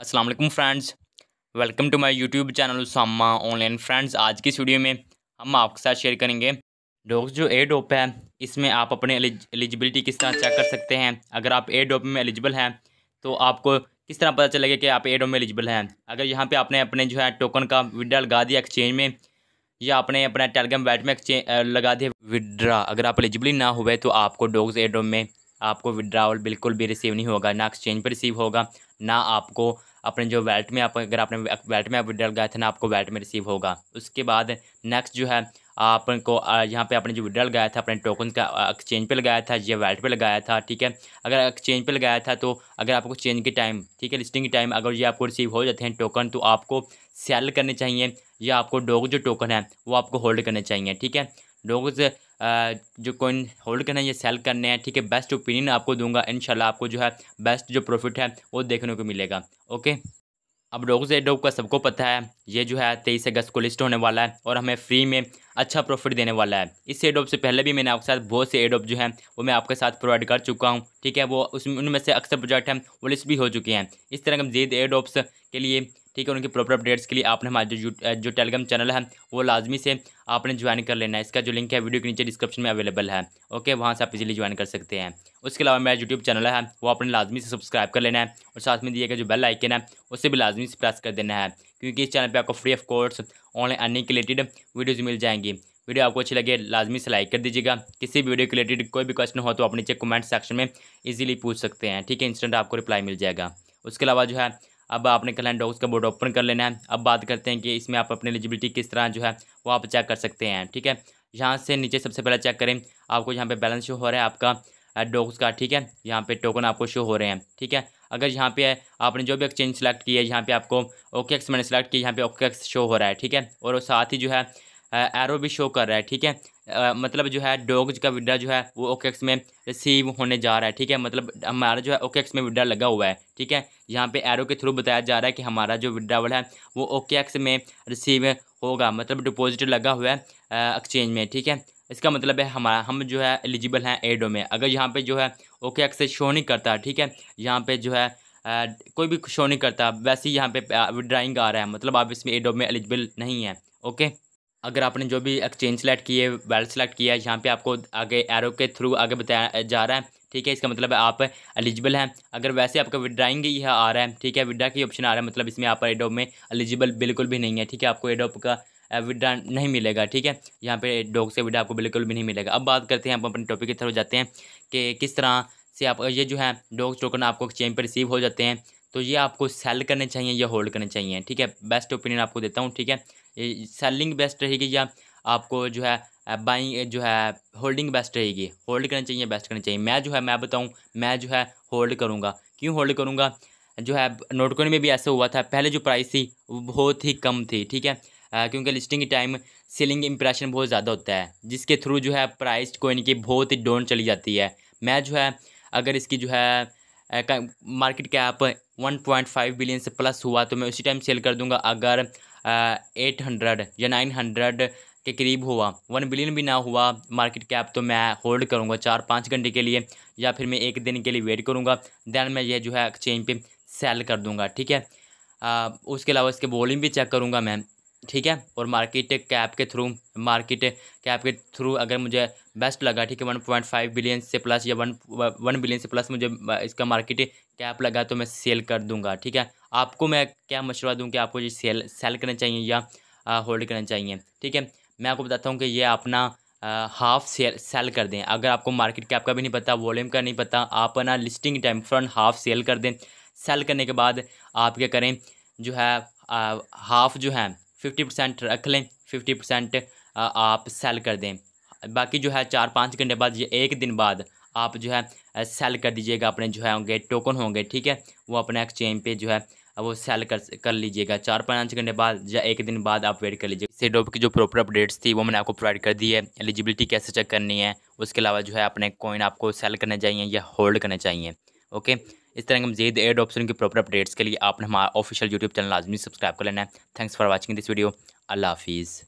Aslam friends welcome to my YouTube channel Usama online friends आज की studio में हम आपके साथ शेयर करेंगे डोग जो ए डोप है इसमें आप अपने एलिजिबिलिटी किस तरह चेक कर सकते हैं अगर आप ए डोप में एलिजिबल हैं तो आपको किस तरह पता चलेगा कि आप ए डोप में एलिजिबल हैं अगर यहाँ पर आपने अपने जो है टोकन का विड्रा लगा दिया एक्सचेंज में या आपने अपना टेलीग्राम वैट में एक्सचेंज लगा दिया विड्रा अगर आप एलिजिबली ना हुए तो आपको डोग्स ए डोप में आपको विड्रावल बिल्कुल भी रिसीव नहीं होगा ना एक्सचेंज पर रिसीव होगा ना आपको अपने जो वैल्ट में आप अगर आपने वैल्ट में आप विड्रॉल गए था ना आपको वैल्ट में रिसीव होगा उसके बाद नेक्स्ट जो है आपको यहाँ पे आपने जो विड्रॉल गया था अपने टोकन का एक्सचेंज पे लगाया था या वैल्ट पे लगाया था ठीक है अगर एक्सचेंज पे लगाया था तो अगर आपको चेंज के टाइम ठीक है लिस्टिंग के टाइम अगर ये आपको रिसीव हो जाते हैं टोकन तो आपको सेल करने चाहिए या आपको डोग जो टोकन है वो आपको होल्ड करने चाहिए ठीक है डोग जो कॉइन होल्ड करना है या सेल करने हैं ठीक है बेस्ट ओपिनियन आपको दूंगा इन आपको जो है बेस्ट जो प्रॉफिट है वो देखने को मिलेगा ओके अब डॉग्स एड डॉग का सबको पता है ये जो है तेईस अगस्त को लिस्ट होने वाला है और हमें फ्री में अच्छा प्रॉफिट देने वाला है इस एडोप से पहले भी मैंने आपके साथ बहुत से एडोप जो है वो मैं आपके साथ प्रोवाइड कर चुका हूँ ठीक है वो उसमें उनमें से अक्सर प्रोजेक्ट हैं वो लिस्ट भी हो चुके हैं इस तरह के मजीद एडोप्स के लिए ठीक है उनकी प्रॉपर अपडेट्स के लिए आपने हमारे जो जो टेलीग्राम चैनल है वो लाजमी से आपने ज्वाइन कर लेना है इसका जो लिंक है वीडियो के नीचे डिस्क्रिप्शन में अवेलेबल है ओके वहाँ से आप इजीली ज्वाइन कर सकते हैं उसके अलावा मेरा यूट्यूब चैनल है वो आपने लाजमी से सब्सक्राइब कर लेना है और साथ में दिए गए जो बेल आइकन है उसे भी लाजमी से प्रेस कर देना है क्योंकि इस चैनल पर आपको free of course online earning related videos मिल जाएंगी वीडियो आपको अच्छी लगे लाजमी से लाइक कर दीजिएगा किसी भी वीडियो के रिलेटेड कोई भी क्वेश्चन हो तो आप नीचे कमेंट सेक्शन में इजीली पूछ सकते हैं ठीक है इंस्टेंट आपको रिप्लाई मिल जाएगा उसके अलावा जो है अब आपने कल्याण डॉक्स का बोर्ड ओपन कर लेना है अब बात करते हैं कि इसमें आप अपनी एलिजिबिलिटी किस तरह जो है वो आप चेक कर सकते हैं ठीक है यहाँ से नीचे सबसे पहले चेक करें आपको यहाँ पे बैलेंस शो हो रहा है आपका डॉक्स का ठीक है यहाँ पे टोकन आपको शो हो रहे हैं ठीक है अगर यहाँ पे आपने जो भी एक्सचेंज सेलेक्ट किया है यहाँ पे आपको ओके एक्स मैंने सेलेक्ट किया यहाँ पे ओके एक्स शो हो रहा है ठीक है और साथ ही जो है एरो भी शो कर रहा है ठीक है मतलब जो है डॉग्स का विड्रा जो है वो ओकेक्स में रिसीव होने जा रहा है ठीक है मतलब हमारा जो है ओकेक्स में विड्रा लगा हुआ है ठीक है यहाँ पे एरो के थ्रू बताया जा रहा है कि हमारा जो विड्रावल है वो ओकेक्स में रिसीव होगा मतलब डिपोजिट लगा हुआ है एक्सचेंज में ठीक है इसका मतलब है हमारा हम जो है एलिजिबल हैं एडो में अगर यहाँ पे जो है ओके एक्स शो नहीं करता ठीक है यहाँ पे जो है आ, कोई भी शो नहीं करता वैसे ही यहाँ पे विड्राइंग आ रहा है मतलब आप इसमें एडो में एलिजिबल नहीं है ओके अगर आपने जो भी एक्सचेंज सेलेक्ट किए वैलेट सेलेक्ट किया है यहाँ पे आपको आगे एरो के थ्रू आगे बताया जा रहा है ठीक है इसका मतलब है आप एलिजिबल हैं अगर वैसे आपका विड्राइंग यह आ रहा है ठीक है विड्रा की ऑप्शन आ रहा है मतलब इसमें आप एडोप में एलिजिबल बिल्कुल भी नहीं है ठीक है आपको एडोप का विड्रा नहीं मिलेगा ठीक है यहाँ पे डॉग से विड्रा आपको बिल्कुल भी नहीं मिलेगा अब बात करते हैं आप अपने टॉपिक की तरफ जाते हैं कि किस तरह से आप ये जो है डॉग टोकन आपको एक्सचेंज पर रिसीव हो जाते हैं तो ये आपको सेल करने चाहिए या होल्ड करने चाहिए ठीक है बेस्ट ओपिनियन आपको देता हूँ ठीक है सेलिंग बेस्ट रहेगी या आपको जो है बाइंग जो है होल्डिंग बेस्ट रहेगी होल्ड करना चाहिए बेस्ट करना चाहिए मैं जो है मैं बताऊँ मैं जो है होल्ड करूँगा क्यों होल्ड करूँगा जो है नोटकोइन में भी ऐसा हुआ था पहले जो प्राइस थी वो बहुत ही कम थी ठीक है आ, क्योंकि लिस्टिंग के टाइम सेलिंग इंप्रेशन बहुत ज़्यादा होता है जिसके थ्रू जो है प्राइस कोइन की बहुत ही डाउन चली जाती है मैं जो है अगर इसकी जो है market cap one point five billion से प्लस हुआ तो मैं उसी टाइम सेल कर दूंगा अगर एट हंड्रेड या नाइन हंड्रेड के करीब हुआ वन बिलियन भी ना हुआ मार्केट कैप तो मैं होल्ड करूँगा चार पाँच घंटे के लिए या फिर मैं एक दिन के लिए वेट करूँगा दैन मैं यह जो है एक्सचेंज पे सेल कर दूँगा ठीक है आ, उसके अलावा इसके वॉल्यूम भी चेक करूँगा मैं ठीक है और मार्केट कैप के थ्रू मार्केट कैप के थ्रू अगर मुझे बेस्ट लगा ठीक है वन पॉइंट फाइव बिलियन से प्लस या वन वन बिलियन से प्लस मुझे इसका मार्केट कैप लगा तो मैं सेल कर दूंगा ठीक है आपको मैं क्या मशवरा दूँ कि आपको ये सेल सेल करना चाहिए या होल्ड करना चाहिए ठीक है मैं आपको बताता हूँ कि ये अपना हाफ सेल सेल कर दें अगर आपको मार्केट कैप का भी नहीं पता वॉल्यूम का नहीं पता आप ना listing time front half sell कर दें सेल करने के बाद आप क्या करें जो है हाफ जो है फिफ्टी परसेंट रख लें फिफ्टी परसेंट आप सेल कर दें बाकी जो है चार पाँच घंटे बाद या एक दिन बाद आप जो है सेल कर दीजिएगा अपने जो है होंगे टोकन होंगे ठीक है वो अपने एक्सचेंज पे जो है वो सेल कर कर लीजिएगा चार पाँच घंटे बाद या एक दिन बाद आप वेट कर लीजिएगा इससे की जो प्रॉपर अपडेट्स थी वो मैंने आपको प्रोवाइड कर दी है एलिजिबिलिटी कैसे चेक करनी है उसके अलावा जो है अपने कॉइन आपको सेल करने चाहिए या होल्ड करने चाहिए ओके इस तरह हम जेद एड ऑप्शन के प्रॉपर अपडेट्स के लिए आपने हमारा ऑफिशियल यूट्यूब चैनल लाजमी सब्सक्राइब कर लेना है thanks for watching this video अल्लाह हाफिज़